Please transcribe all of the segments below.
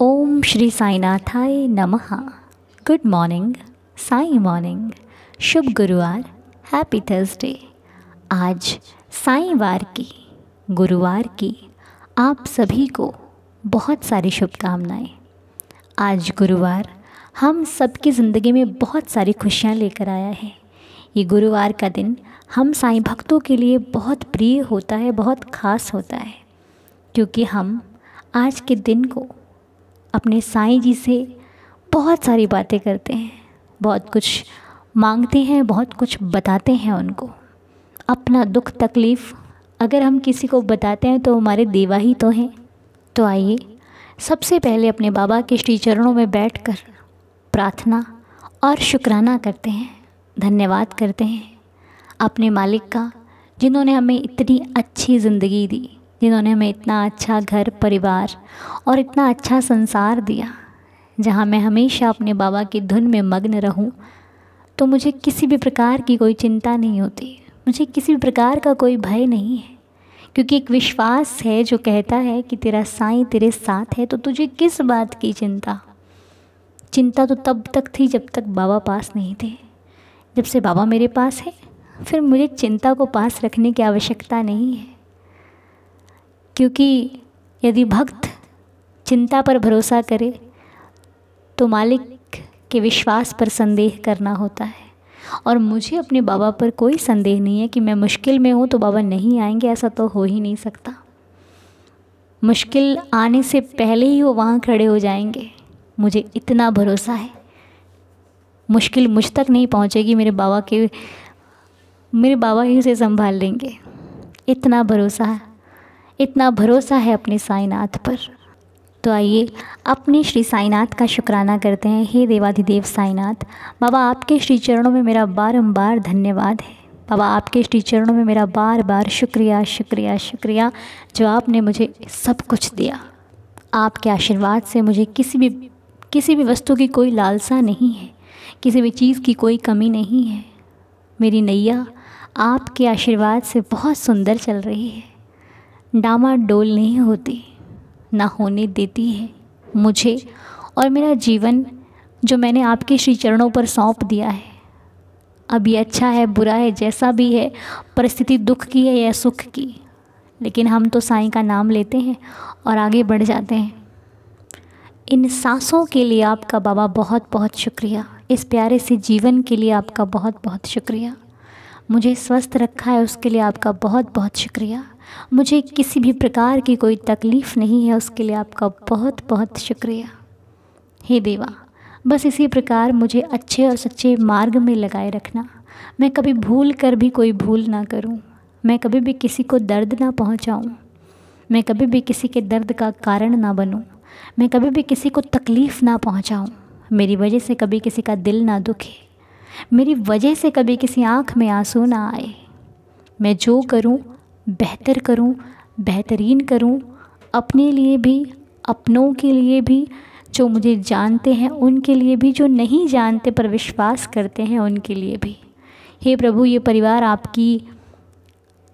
ओम श्री साईनाथाय नमः good morning Sai morning शुभ गुरुवार हैप्पी थर्सडे आज साईवार की गुरुवार की आप सभी को बहुत सारी शुभकामनाएं आज गुरुवार हम सबकी ज़िंदगी में बहुत सारी खुशियाँ लेकर आया है ये गुरुवार का दिन हम साईं भक्तों के लिए बहुत प्रिय होता है बहुत ख़ास होता है क्योंकि हम आज के दिन को अपने साईं जी से बहुत सारी बातें करते हैं बहुत कुछ मांगते हैं बहुत कुछ बताते हैं उनको अपना दुख तकलीफ़ अगर हम किसी को बताते हैं तो हमारे देवा ही तो हैं तो आइए सबसे पहले अपने बाबा के श्री चरणों में बैठकर प्रार्थना और शुक्राना करते हैं धन्यवाद करते हैं अपने मालिक का जिन्होंने हमें इतनी अच्छी ज़िंदगी दी जिन्होंने हमें इतना अच्छा घर परिवार और इतना अच्छा संसार दिया जहाँ मैं हमेशा अपने बाबा की धुन में मग्न रहूं तो मुझे किसी भी प्रकार की कोई चिंता नहीं होती मुझे किसी भी प्रकार का कोई भय नहीं है क्योंकि एक विश्वास है जो कहता है कि तेरा साई तेरे साथ है तो तुझे किस बात की चिंता चिंता तो तब तक थी जब तक बाबा पास नहीं थे जब से बाबा मेरे पास है फिर मुझे चिंता को पास रखने की आवश्यकता नहीं है क्योंकि यदि भक्त चिंता पर भरोसा करे तो मालिक के विश्वास पर संदेह करना होता है और मुझे अपने बाबा पर कोई संदेह नहीं है कि मैं मुश्किल में हूँ तो बाबा नहीं आएंगे ऐसा तो हो ही नहीं सकता मुश्किल आने से पहले ही वो वहाँ खड़े हो जाएंगे मुझे इतना भरोसा है मुश्किल मुझ तक नहीं पहुँचेगी मेरे बाबा के मेरे बाबा ही उसे संभाल लेंगे इतना भरोसा है इतना भरोसा है अपने साईनाथ पर तो आइए अपने श्री साईनाथ का शुक्राना करते हैं हे देवाधिदेव साईनाथ बाबा आपके श्री चरणों में मेरा बारंबार धन्यवाद है बाबा आपके श्री चरणों में मेरा बार बार शुक्रिया शुक्रिया शुक्रिया जो आपने मुझे सब कुछ दिया आपके आशीर्वाद से मुझे किसी भी किसी भी वस्तु की कोई लालसा नहीं है किसी भी चीज़ की कोई कमी नहीं है मेरी नैया आपके आशीर्वाद से बहुत सुंदर चल रही है डामाडोल नहीं होती ना होने देती है मुझे और मेरा जीवन जो मैंने आपके श्री चरणों पर सौंप दिया है अब ये अच्छा है बुरा है जैसा भी है परिस्थिति दुख की है या सुख की लेकिन हम तो साईं का नाम लेते हैं और आगे बढ़ जाते हैं इन सांसों के लिए आपका बाबा बहुत बहुत शुक्रिया इस प्यारे से जीवन के लिए आपका बहुत बहुत शुक्रिया मुझे स्वस्थ रखा है उसके लिए आपका बहुत बहुत शुक्रिया मुझे किसी भी प्रकार की कोई तकलीफ़ नहीं है उसके लिए आपका बहुत बहुत शुक्रिया हे देवा बस इसी प्रकार मुझे अच्छे और सच्चे मार्ग में लगाए रखना मैं कभी भूल कर भी कोई भूल ना करूं। मैं कभी भी किसी को दर्द ना पहुंचाऊं। मैं कभी भी किसी के दर्द का कारण ना बनूं। मैं कभी भी किसी को तकलीफ़ ना पहुंचाऊं। मेरी वजह से कभी किसी का दिल ना दुखे मेरी वजह से कभी किसी आँख में आंसू ना आए मैं जो करूँ बेहतर करूँ बेहतरीन करूँ अपने लिए भी अपनों के लिए भी जो मुझे जानते हैं उनके लिए भी जो नहीं जानते पर विश्वास करते हैं उनके लिए भी हे प्रभु ये परिवार आपकी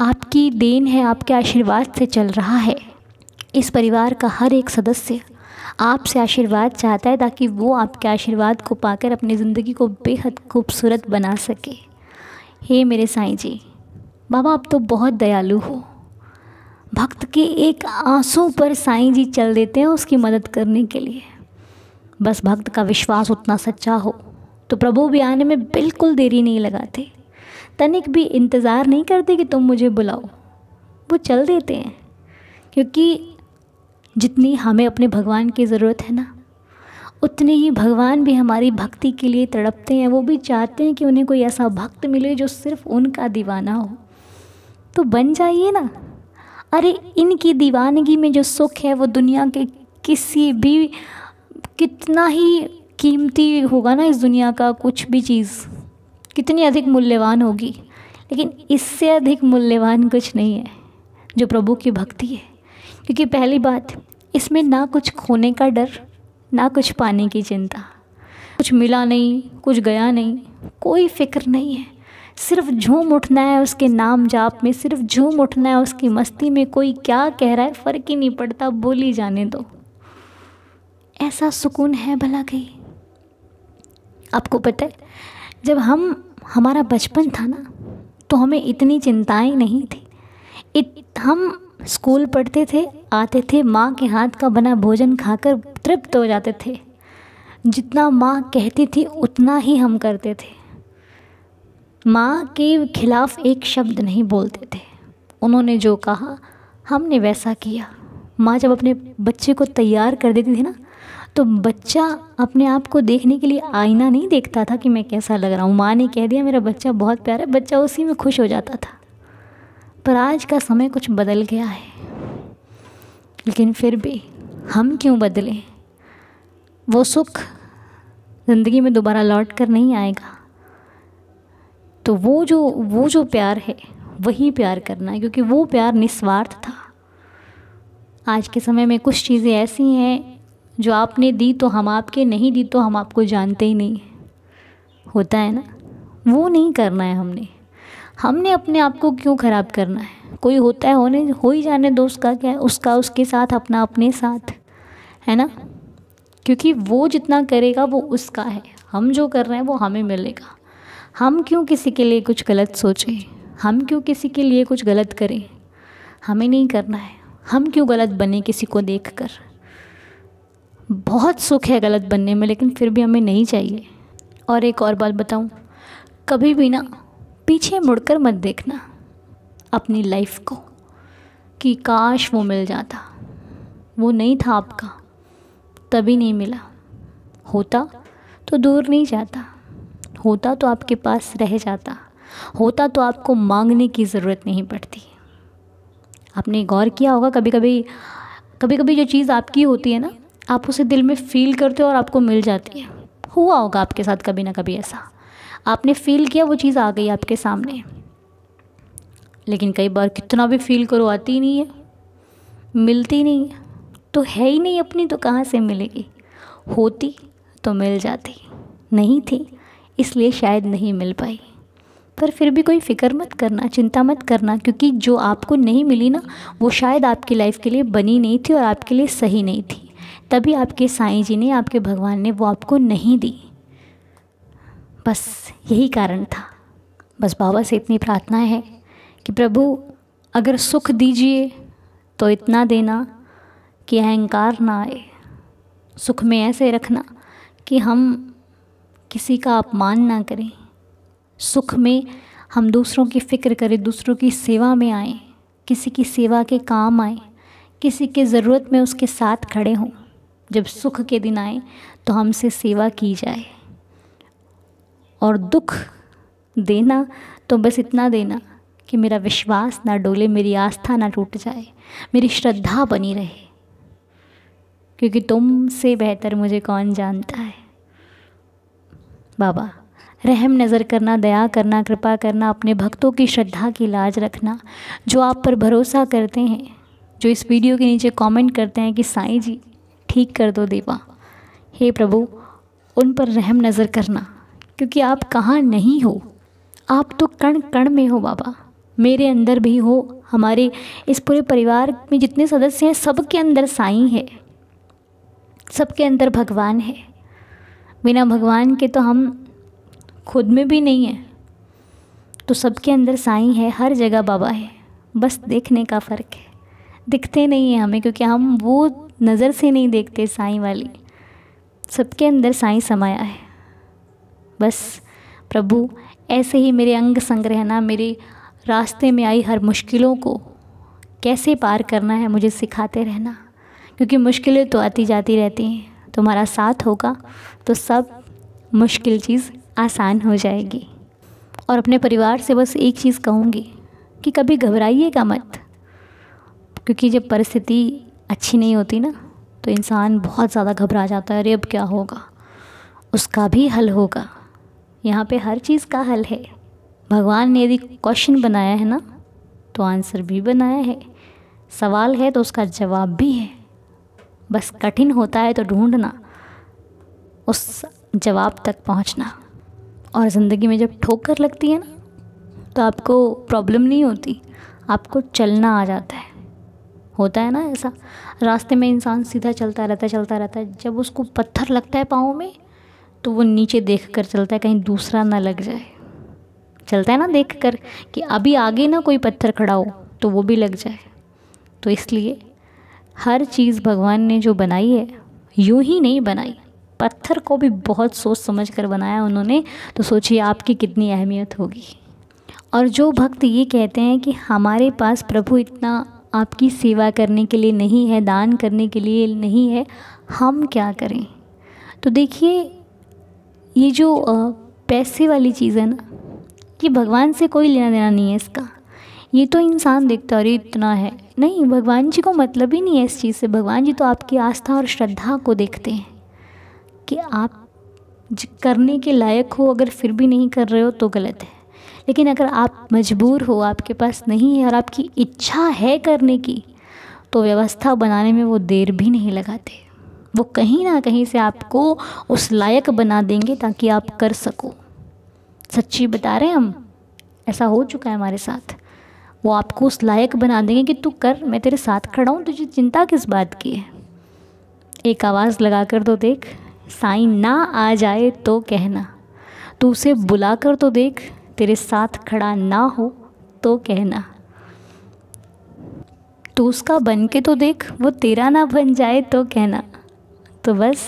आपकी देन है आपके आशीर्वाद से चल रहा है इस परिवार का हर एक सदस्य आपसे आशीर्वाद चाहता है ताकि वो आपके आशीर्वाद को पाकर अपनी ज़िंदगी को बेहद खूबसूरत बना सके हे मेरे साईं जी बाबा आप तो बहुत दयालु हो भक्त के एक आंसू पर साईं जी चल देते हैं उसकी मदद करने के लिए बस भक्त का विश्वास उतना सच्चा हो तो प्रभु भी आने में बिल्कुल देरी नहीं लगाते तनिक भी इंतज़ार नहीं करते कि तुम मुझे बुलाओ वो चल देते हैं क्योंकि जितनी हमें अपने भगवान की ज़रूरत है ना उतने ही भगवान भी हमारी भक्ति के लिए तड़पते हैं वो भी चाहते हैं कि उन्हें कोई ऐसा भक्त मिले जो सिर्फ उनका दीवाना हो तो बन जाइए ना अरे इनकी दीवानगी में जो सुख है वो दुनिया के किसी भी कितना ही कीमती होगा ना इस दुनिया का कुछ भी चीज़ कितनी अधिक मूल्यवान होगी लेकिन इससे अधिक मूल्यवान कुछ नहीं है जो प्रभु की भक्ति है क्योंकि पहली बात इसमें ना कुछ खोने का डर ना कुछ पाने की चिंता कुछ मिला नहीं कुछ गया नहीं कोई फिक्र नहीं है सिर्फ झूम उठना है उसके नाम जाप में सिर्फ झूम उठना है उसकी मस्ती में कोई क्या कह रहा है फ़र्क ही नहीं पड़ता बोली जाने दो ऐसा सुकून है भला कहीं आपको पता है जब हम हमारा बचपन था ना तो हमें इतनी चिंताएं नहीं थी इत, हम स्कूल पढ़ते थे आते थे माँ के हाथ का बना भोजन खाकर तृप्त हो जाते थे जितना माँ कहती थी उतना ही हम करते थे माँ के खिलाफ एक शब्द नहीं बोलते थे उन्होंने जो कहा हमने वैसा किया माँ जब अपने बच्चे को तैयार कर देती थी ना तो बच्चा अपने आप को देखने के लिए आईना नहीं देखता था कि मैं कैसा लग रहा हूँ माँ ने कह दिया मेरा बच्चा बहुत प्यारा है बच्चा उसी में खुश हो जाता था पर आज का समय कुछ बदल गया है लेकिन फिर भी हम क्यों बदलें वो सुख ज़िंदगी में दोबारा लौट कर नहीं आएगा तो वो जो वो जो प्यार है वही प्यार करना है क्योंकि वो प्यार निस्वार्थ था आज के समय में कुछ चीज़ें ऐसी हैं जो आपने दी तो हम आपके नहीं दी तो हम आपको जानते ही नहीं होता है ना वो नहीं करना है हमने हमने अपने आप को क्यों ख़राब करना है कोई होता है होने हो ही जाने दो उसका क्या है उसका उसके साथ अपना अपने साथ है ना क्योंकि वो जितना करेगा वो उसका है हम जो कर रहे हैं वो हमें मिलेगा हम क्यों किसी के लिए कुछ गलत सोचें हम क्यों किसी के लिए कुछ गलत करें हमें नहीं करना है हम क्यों गलत बने किसी को देख कर बहुत सुख है गलत बनने में लेकिन फिर भी हमें नहीं चाहिए और एक और बात बताऊँ कभी भी ना पीछे मुड़कर मत देखना अपनी लाइफ को कि काश वो मिल जाता वो नहीं था आपका तभी नहीं मिला होता तो दूर नहीं जाता होता तो आपके पास रह जाता होता तो आपको मांगने की ज़रूरत नहीं पड़ती आपने गौर किया होगा कभी कभी कभी कभी जो चीज़ आपकी होती है ना आप उसे दिल में फील करते हो और आपको मिल जाती है हुआ होगा आपके साथ कभी ना कभी ऐसा आपने फ़ील किया वो चीज़ आ गई आपके सामने लेकिन कई बार कितना भी फील करो आती नहीं है मिलती नहीं है तो है ही नहीं अपनी तो कहाँ से मिलेगी होती तो मिल जाती नहीं थी इसलिए शायद नहीं मिल पाई पर फिर भी कोई फिक्र मत करना चिंता मत करना क्योंकि जो आपको नहीं मिली ना वो शायद आपकी लाइफ के लिए बनी नहीं थी और आपके लिए सही नहीं थी तभी आपके साईं जी ने आपके भगवान ने वो आपको नहीं दी बस यही कारण था बस बाबा से इतनी प्रार्थना है कि प्रभु अगर सुख दीजिए तो इतना देना कि अहंकार ना आए सुख में ऐसे रखना कि हम किसी का अपमान ना करें सुख में हम दूसरों की फ़िक्र करें दूसरों की सेवा में आए किसी की सेवा के काम आए किसी के ज़रूरत में उसके साथ खड़े हों जब सुख के दिन आए तो हमसे सेवा की जाए और दुख देना तो बस इतना देना कि मेरा विश्वास ना डोले मेरी आस्था ना टूट जाए मेरी श्रद्धा बनी रहे क्योंकि तुमसे बेहतर मुझे कौन जानता है बाबा रहम नज़र करना दया करना कृपा करना अपने भक्तों की श्रद्धा की लाज रखना जो आप पर भरोसा करते हैं जो इस वीडियो के नीचे कमेंट करते हैं कि साईं जी ठीक कर दो देवा हे प्रभु उन पर रहम नज़र करना क्योंकि आप कहाँ नहीं हो आप तो कण कण में हो बाबा मेरे अंदर भी हो हमारे इस पूरे परिवार में जितने सदस्य हैं सबके अंदर साई है सबके अंदर भगवान है बिना भगवान के तो हम खुद में भी नहीं हैं तो सबके अंदर साई है हर जगह बाबा है बस देखने का फ़र्क है दिखते नहीं हैं हमें क्योंकि हम वो नज़र से नहीं देखते साई वाली सबके अंदर साई समाया है बस प्रभु ऐसे ही मेरे अंग संग रहना मेरे रास्ते में आई हर मुश्किलों को कैसे पार करना है मुझे सिखाते रहना क्योंकि मुश्किलें तो आती जाती रहती हैं तुम्हारा साथ होगा तो सब मुश्किल चीज़ आसान हो जाएगी और अपने परिवार से बस एक चीज़ कहूँगी कि कभी घबराइएगा मत क्योंकि जब परिस्थिति अच्छी नहीं होती ना तो इंसान बहुत ज़्यादा घबरा जाता है अरे अब क्या होगा उसका भी हल होगा यहाँ पे हर चीज़ का हल है भगवान ने यदि क्वेश्चन बनाया है ना तो आंसर भी बनाया है सवाल है तो उसका जवाब भी है बस कठिन होता है तो ढूंढना उस जवाब तक पहुंचना और ज़िंदगी में जब ठोकर लगती है ना तो आपको प्रॉब्लम नहीं होती आपको चलना आ जाता है होता है ना ऐसा रास्ते में इंसान सीधा चलता रहता चलता रहता है जब उसको पत्थर लगता है पाँव में तो वो नीचे देख कर चलता है कहीं दूसरा ना लग जाए चलता है ना देख कर कि अभी आगे ना कोई पत्थर खड़ा हो तो वो भी लग जाए तो इसलिए हर चीज़ भगवान ने जो बनाई है यूं ही नहीं बनाई पत्थर को भी बहुत सोच समझ कर बनाया उन्होंने तो सोचिए आपकी कितनी अहमियत होगी और जो भक्त ये कहते हैं कि हमारे पास प्रभु इतना आपकी सेवा करने के लिए नहीं है दान करने के लिए नहीं है हम क्या करें तो देखिए ये जो पैसे वाली चीज़ है ना ये भगवान से कोई लेना देना नहीं है इसका ये तो इंसान देखता है अरे इतना है नहीं भगवान जी को मतलब ही नहीं है इस चीज़ से भगवान जी तो आपकी आस्था और श्रद्धा को देखते हैं कि आप करने के लायक हो अगर फिर भी नहीं कर रहे हो तो गलत है लेकिन अगर आप मजबूर हो आपके पास नहीं है और आपकी इच्छा है करने की तो व्यवस्था बनाने में वो देर भी नहीं लगाते वो कहीं ना कहीं से आपको उस लायक बना देंगे ताकि आप कर सको सच्ची बता रहे हैं हम ऐसा हो चुका है हमारे साथ वो आपको उस लायक बना देंगे कि तू कर मैं तेरे साथ खड़ा हूँ तुझे चिंता किस बात की है एक आवाज़ लगा कर तो देख साई ना आ जाए तो कहना तू उसे बुला कर तो देख तेरे साथ खड़ा ना हो तो कहना तो उसका बन के तो देख वो तेरा ना बन जाए तो कहना तो बस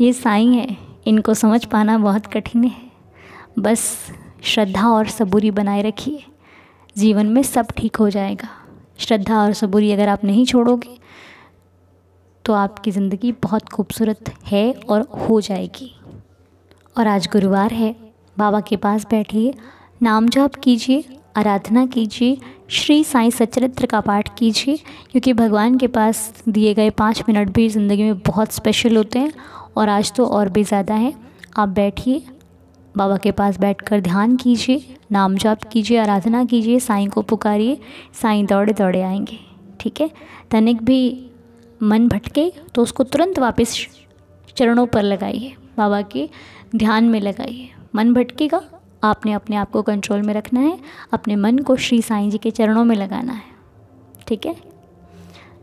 ये साई हैं इनको समझ पाना बहुत कठिन है बस श्रद्धा और सबूरी बनाए रखिए जीवन में सब ठीक हो जाएगा श्रद्धा और सबूरी अगर आप नहीं छोड़ोगे तो आपकी ज़िंदगी बहुत खूबसूरत है और हो जाएगी और आज गुरुवार है बाबा के पास बैठिए नाम जाप कीजिए आराधना कीजिए श्री साईं सचरित्र का पाठ कीजिए क्योंकि भगवान के पास दिए गए पाँच मिनट भी ज़िंदगी में बहुत स्पेशल होते हैं और आज तो और भी ज़्यादा है आप बैठिए बाबा के पास बैठकर ध्यान कीजिए नाम जाप कीजिए आराधना कीजिए साईं को पुकारिए साईं दौड़े दौड़े आएंगे ठीक है तनिक भी मन भटके तो उसको तुरंत वापस चरणों पर लगाइए बाबा के ध्यान में लगाइए मन भटकेगा आपने अपने आप को कंट्रोल में रखना है अपने मन को श्री साईं जी के चरणों में लगाना है ठीक है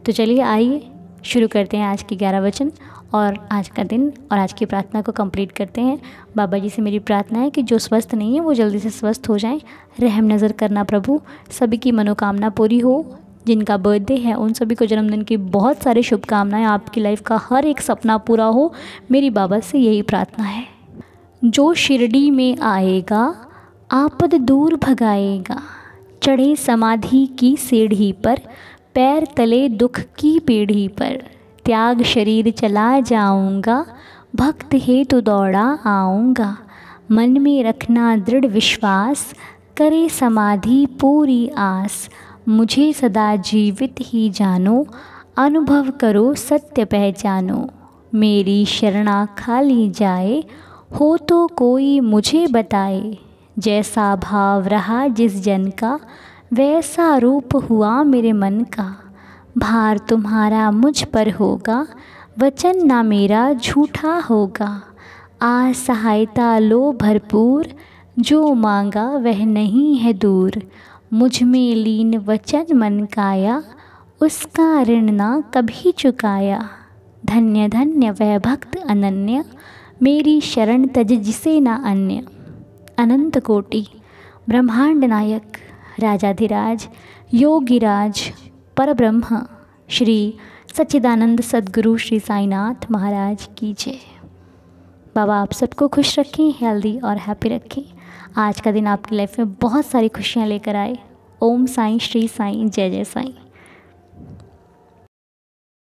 तो चलिए आइए शुरू करते हैं आज के ग्यारह वचन और आज का दिन और आज की प्रार्थना को कंप्लीट करते हैं बाबा जी से मेरी प्रार्थना है कि जो स्वस्थ नहीं है वो जल्दी से स्वस्थ हो जाएं रहम नज़र करना प्रभु सभी की मनोकामना पूरी हो जिनका बर्थडे है उन सभी को जन्मदिन की बहुत सारी शुभकामनाएं आपकी लाइफ का हर एक सपना पूरा हो मेरी बाबा से यही प्रार्थना है जो शिरडी में आएगा आपद दूर भगाएगा चढ़े समाधि की सीढ़ी पर पैर तले दुख की पीढ़ी पर त्याग शरीर चला जाऊंगा भक्त हे तो दौड़ा आऊंगा मन में रखना दृढ़ विश्वास करे समाधि पूरी आस मुझे सदा जीवित ही जानो अनुभव करो सत्य पहचानो मेरी शरणा खाली जाए हो तो कोई मुझे बताए जैसा भाव रहा जिस जन का वैसा रूप हुआ मेरे मन का भार तुम्हारा मुझ पर होगा वचन ना मेरा झूठा होगा आ सहायता लो भरपूर जो मांगा वह नहीं है दूर मुझ में लीन वचन मन काया उसका ऋण ना कभी चुकाया धन्य धन्य वह भक्त अनन्या मेरी शरण तज जिसे ना अन्य अनंत कोटि ब्रह्मांड नायक राजाधिराज योगिराज परब्रह्म श्री सच्चिदानंद सदगुरु श्री साईनाथ महाराज की जय बाबा आप सबको खुश रखें हेल्दी और हैप्पी रखें आज का दिन आपकी लाइफ में बहुत सारी खुशियाँ लेकर आए ओम साईं श्री साईं जय जय साईं